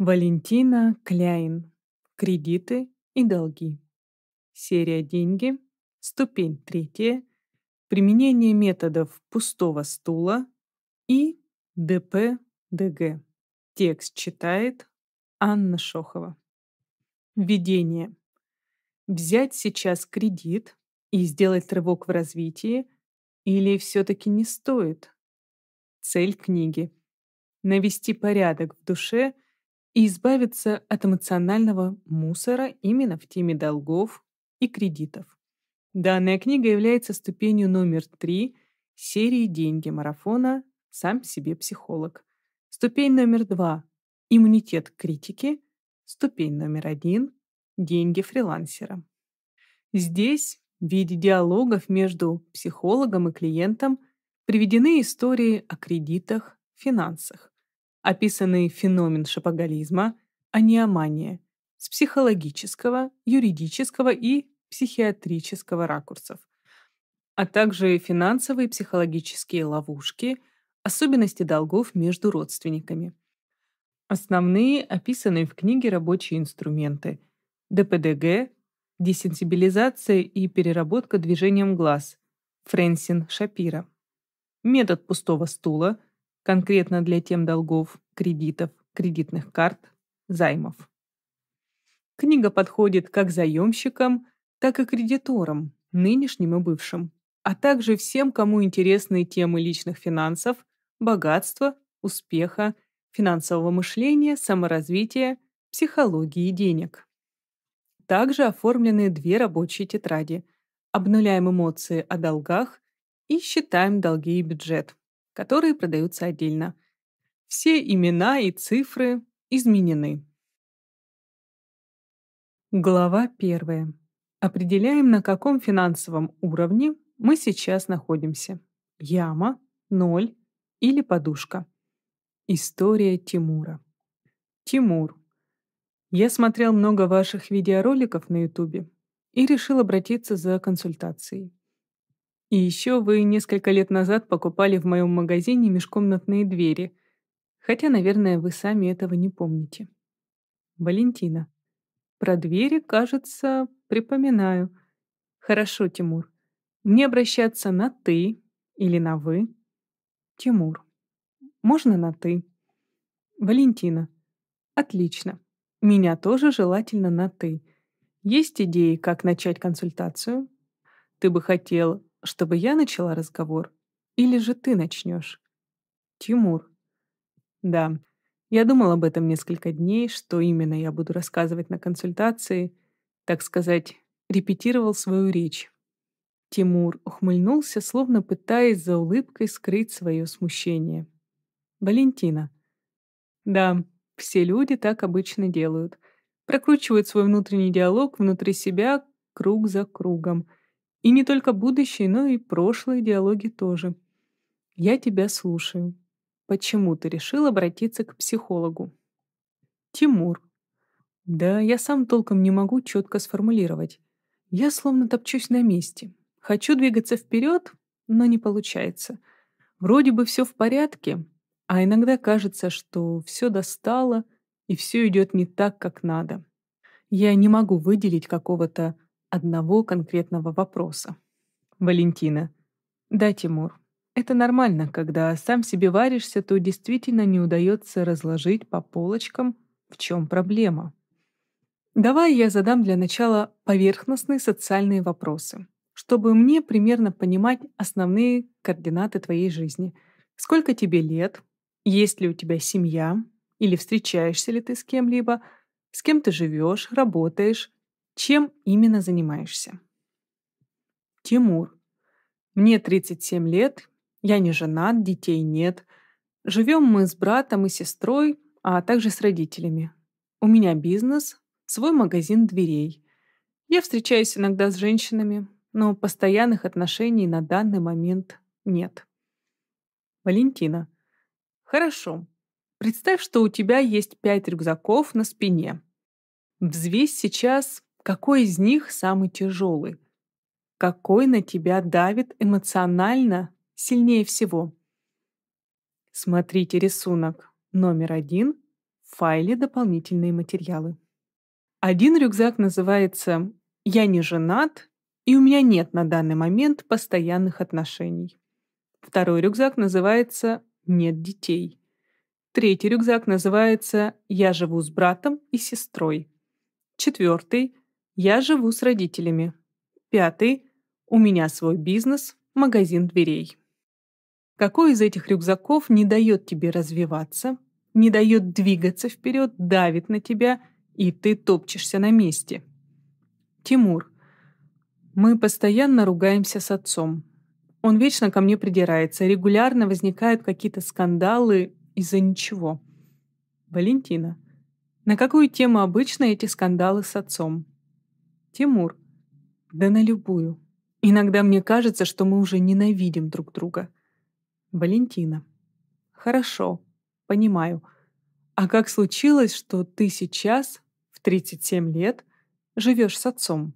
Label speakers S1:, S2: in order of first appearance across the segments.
S1: Валентина Кляйн. Кредиты и долги. Серия «Деньги». Ступень третья. Применение методов пустого стула и ДПДГ. Текст читает Анна Шохова. Введение. Взять сейчас кредит и сделать рывок в развитии или все-таки не стоит? Цель книги. Навести порядок в душе – и избавиться от эмоционального мусора именно в теме долгов и кредитов. Данная книга является ступенью номер три серии «Деньги» марафона «Сам себе психолог». Ступень номер два – иммунитет критики. Ступень номер один – деньги фрилансера. Здесь, в виде диалогов между психологом и клиентом, приведены истории о кредитах, финансах описанный феномен шапоголизма, аниомания с психологического, юридического и психиатрического ракурсов, а также финансовые и психологические ловушки, особенности долгов между родственниками. Основные описаны в книге рабочие инструменты ДПДГ, десенсибилизация и переработка движением глаз Фрэнсин Шапира. Метод пустого стула, конкретно для тем долгов, кредитов, кредитных карт, займов. Книга подходит как заемщикам, так и кредиторам, нынешним и бывшим, а также всем, кому интересны темы личных финансов, богатства, успеха, финансового мышления, саморазвития, психологии денег. Также оформлены две рабочие тетради. Обнуляем эмоции о долгах и считаем долги и бюджет, которые продаются отдельно – все имена и цифры изменены. Глава первая. Определяем, на каком финансовом уровне мы сейчас находимся. Яма, ноль или подушка. История Тимура. Тимур. Я смотрел много ваших видеороликов на ютубе и решил обратиться за консультацией. И еще вы несколько лет назад покупали в моем магазине межкомнатные двери – Хотя, наверное, вы сами этого не помните. Валентина. Про двери, кажется, припоминаю. Хорошо, Тимур. Мне обращаться на «ты» или на «вы». Тимур. Можно на «ты». Валентина. Отлично. Меня тоже желательно на «ты». Есть идеи, как начать консультацию? Ты бы хотел, чтобы я начала разговор? Или же ты начнешь? Тимур. Да, я думал об этом несколько дней, что именно я буду рассказывать на консультации, так сказать, репетировал свою речь. Тимур ухмыльнулся, словно пытаясь за улыбкой скрыть свое смущение. «Валентина». «Да, все люди так обычно делают. Прокручивают свой внутренний диалог внутри себя круг за кругом. И не только будущие, но и прошлые диалоги тоже. Я тебя слушаю». Почему ты решил обратиться к психологу? Тимур. Да, я сам толком не могу четко сформулировать. Я словно топчусь на месте. Хочу двигаться вперед, но не получается. Вроде бы все в порядке, а иногда кажется, что все достало и все идет не так, как надо. Я не могу выделить какого-то одного конкретного вопроса. Валентина. Да, Тимур, это нормально, когда сам себе варишься, то действительно не удается разложить по полочкам, в чем проблема. Давай я задам для начала поверхностные социальные вопросы, чтобы мне примерно понимать основные координаты твоей жизни. Сколько тебе лет? Есть ли у тебя семья? Или встречаешься ли ты с кем-либо? С кем ты живешь, работаешь? Чем именно занимаешься? Тимур. Мне 37 лет, я не женат, детей нет. Живем мы с братом и сестрой, а также с родителями. У меня бизнес, свой магазин дверей. Я встречаюсь иногда с женщинами, но постоянных отношений на данный момент нет. Валентина. Хорошо. Представь, что у тебя есть пять рюкзаков на спине. Взвесь сейчас, какой из них самый тяжелый. Какой на тебя давит эмоционально сильнее всего. Смотрите рисунок номер один в файле «Дополнительные материалы». Один рюкзак называется «Я не женат» и «У меня нет на данный момент постоянных отношений». Второй рюкзак называется «Нет детей». Третий рюкзак называется «Я живу с братом и сестрой». Четвертый «Я живу с родителями». Пятый «У меня свой бизнес, магазин дверей». Какой из этих рюкзаков не дает тебе развиваться, не дает двигаться вперед, давит на тебя, и ты топчешься на месте? Тимур. Мы постоянно ругаемся с отцом. Он вечно ко мне придирается, регулярно возникают какие-то скандалы из-за ничего. Валентина. На какую тему обычно эти скандалы с отцом? Тимур. Да на любую. Иногда мне кажется, что мы уже ненавидим друг друга. Валентина. Хорошо, понимаю. А как случилось, что ты сейчас, в 37 лет, живешь с отцом?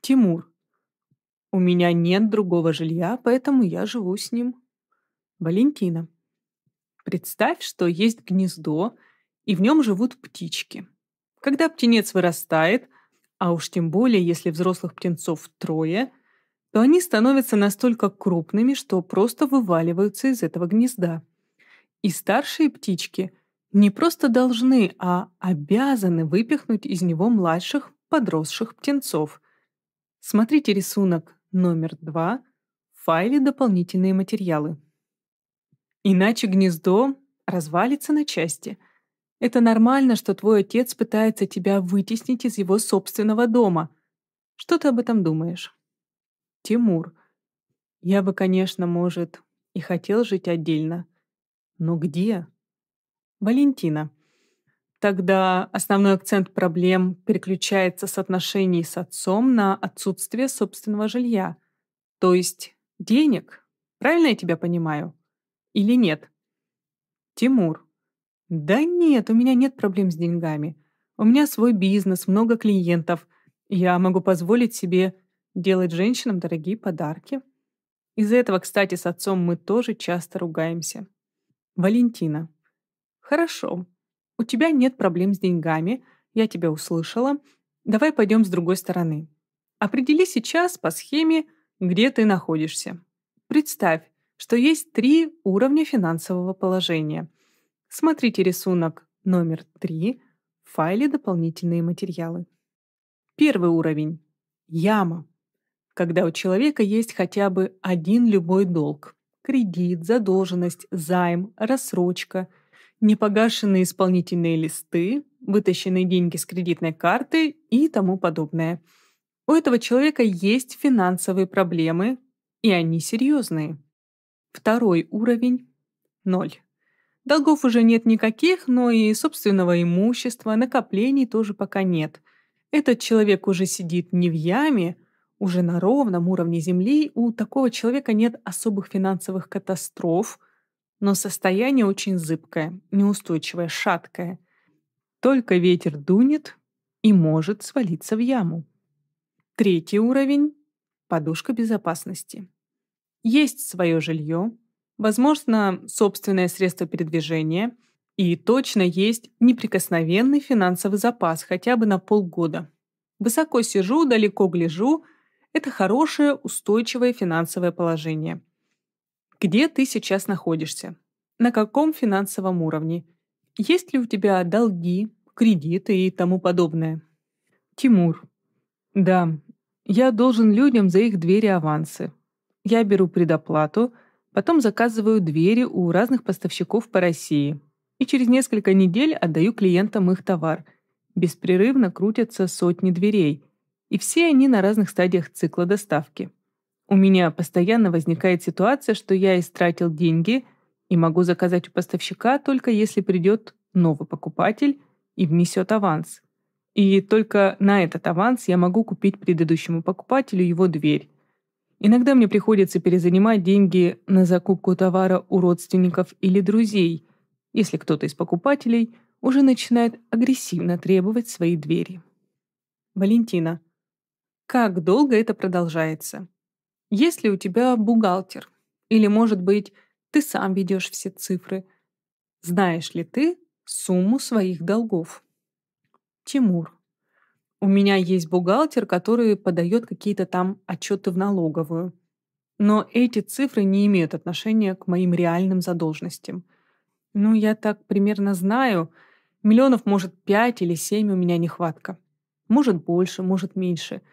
S1: Тимур. У меня нет другого жилья, поэтому я живу с ним. Валентина. Представь, что есть гнездо, и в нем живут птички. Когда птенец вырастает, а уж тем более, если взрослых птенцов трое – то они становятся настолько крупными, что просто вываливаются из этого гнезда. И старшие птички не просто должны, а обязаны выпихнуть из него младших подросших птенцов. Смотрите рисунок номер 2 в файле «Дополнительные материалы». Иначе гнездо развалится на части. Это нормально, что твой отец пытается тебя вытеснить из его собственного дома. Что ты об этом думаешь? Тимур. Я бы, конечно, может, и хотел жить отдельно. Но где? Валентина. Тогда основной акцент проблем переключается с отношений с отцом на отсутствие собственного жилья, то есть денег. Правильно я тебя понимаю? Или нет? Тимур. Да нет, у меня нет проблем с деньгами. У меня свой бизнес, много клиентов. Я могу позволить себе делать женщинам дорогие подарки. Из-за этого, кстати, с отцом мы тоже часто ругаемся. Валентина. Хорошо. У тебя нет проблем с деньгами. Я тебя услышала. Давай пойдем с другой стороны. Определи сейчас по схеме, где ты находишься. Представь, что есть три уровня финансового положения. Смотрите рисунок номер три в файле «Дополнительные материалы». Первый уровень – яма когда у человека есть хотя бы один любой долг – кредит, задолженность, займ, рассрочка, непогашенные исполнительные листы, вытащенные деньги с кредитной карты и тому подобное. У этого человека есть финансовые проблемы, и они серьезные. Второй уровень – ноль. Долгов уже нет никаких, но и собственного имущества, накоплений тоже пока нет. Этот человек уже сидит не в яме, уже на ровном уровне Земли у такого человека нет особых финансовых катастроф, но состояние очень зыбкое, неустойчивое, шаткое. Только ветер дунет и может свалиться в яму. Третий уровень – подушка безопасности. Есть свое жилье, возможно, собственное средство передвижения и точно есть неприкосновенный финансовый запас хотя бы на полгода. Высоко сижу, далеко гляжу – это хорошее, устойчивое финансовое положение. Где ты сейчас находишься? На каком финансовом уровне? Есть ли у тебя долги, кредиты и тому подобное? Тимур. Да, я должен людям за их двери авансы. Я беру предоплату, потом заказываю двери у разных поставщиков по России и через несколько недель отдаю клиентам их товар. Беспрерывно крутятся сотни дверей. И все они на разных стадиях цикла доставки. У меня постоянно возникает ситуация, что я истратил деньги и могу заказать у поставщика только если придет новый покупатель и внесет аванс. И только на этот аванс я могу купить предыдущему покупателю его дверь. Иногда мне приходится перезанимать деньги на закупку товара у родственников или друзей, если кто-то из покупателей уже начинает агрессивно требовать свои двери. Валентина. Как долго это продолжается? Есть ли у тебя бухгалтер? Или, может быть, ты сам ведешь все цифры? Знаешь ли ты сумму своих долгов? Тимур. У меня есть бухгалтер, который подает какие-то там отчеты в налоговую. Но эти цифры не имеют отношения к моим реальным задолженностям. Ну, я так примерно знаю. Миллионов, может, пять или семь у меня нехватка. Может, больше, может, меньше –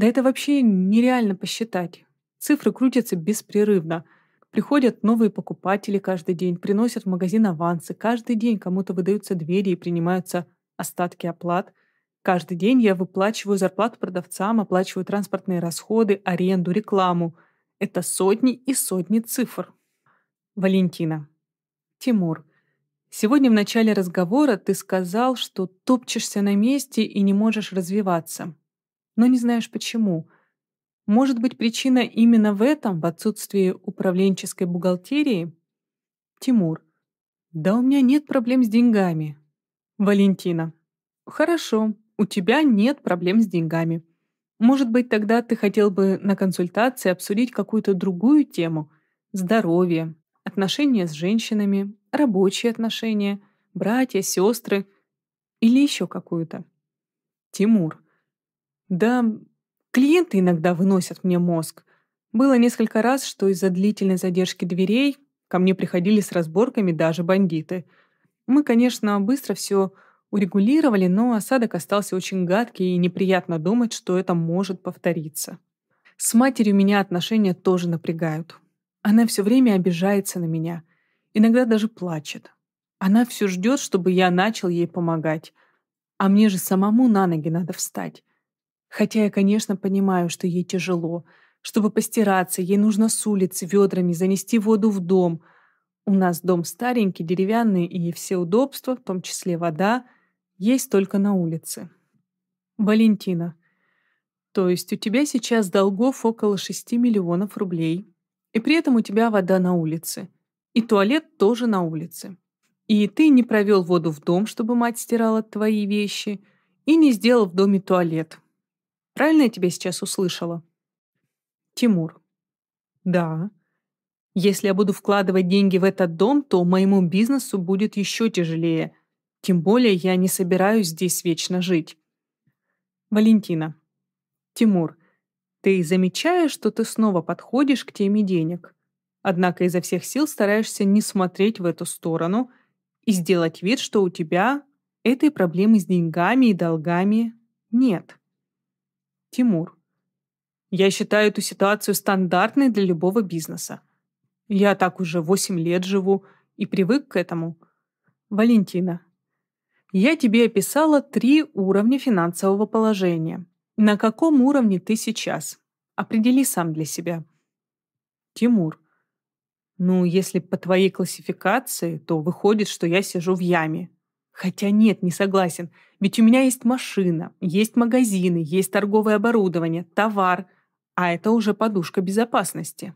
S1: да это вообще нереально посчитать. Цифры крутятся беспрерывно. Приходят новые покупатели каждый день, приносят в магазин авансы. Каждый день кому-то выдаются двери и принимаются остатки оплат. Каждый день я выплачиваю зарплату продавцам, оплачиваю транспортные расходы, аренду, рекламу. Это сотни и сотни цифр. Валентина. Тимур. Сегодня в начале разговора ты сказал, что топчешься на месте и не можешь развиваться но не знаешь почему. Может быть, причина именно в этом, в отсутствии управленческой бухгалтерии? Тимур. Да у меня нет проблем с деньгами. Валентина. Хорошо, у тебя нет проблем с деньгами. Может быть, тогда ты хотел бы на консультации обсудить какую-то другую тему? Здоровье, отношения с женщинами, рабочие отношения, братья, сестры или еще какую-то. Тимур. Да, клиенты иногда выносят мне мозг. Было несколько раз, что из-за длительной задержки дверей ко мне приходили с разборками даже бандиты. Мы, конечно, быстро все урегулировали, но осадок остался очень гадкий, и неприятно думать, что это может повториться. С матерью меня отношения тоже напрягают. Она все время обижается на меня, иногда даже плачет. Она все ждет, чтобы я начал ей помогать. А мне же самому на ноги надо встать. Хотя я, конечно, понимаю, что ей тяжело. Чтобы постираться, ей нужно с улицы ведрами занести воду в дом. У нас дом старенький, деревянный, и все удобства, в том числе вода, есть только на улице. Валентина. То есть у тебя сейчас долгов около 6 миллионов рублей, и при этом у тебя вода на улице, и туалет тоже на улице. И ты не провел воду в дом, чтобы мать стирала твои вещи, и не сделал в доме туалет, Правильно я тебя сейчас услышала? Тимур. Да. Если я буду вкладывать деньги в этот дом, то моему бизнесу будет еще тяжелее. Тем более я не собираюсь здесь вечно жить. Валентина. Тимур, ты замечаешь, что ты снова подходишь к теме денег. Однако изо всех сил стараешься не смотреть в эту сторону и сделать вид, что у тебя этой проблемы с деньгами и долгами нет. Тимур. Я считаю эту ситуацию стандартной для любого бизнеса. Я так уже 8 лет живу и привык к этому. Валентина. Я тебе описала три уровня финансового положения. На каком уровне ты сейчас? Определи сам для себя. Тимур. Ну, если по твоей классификации, то выходит, что я сижу в яме. Хотя нет, не согласен. Ведь у меня есть машина, есть магазины, есть торговое оборудование, товар, а это уже подушка безопасности.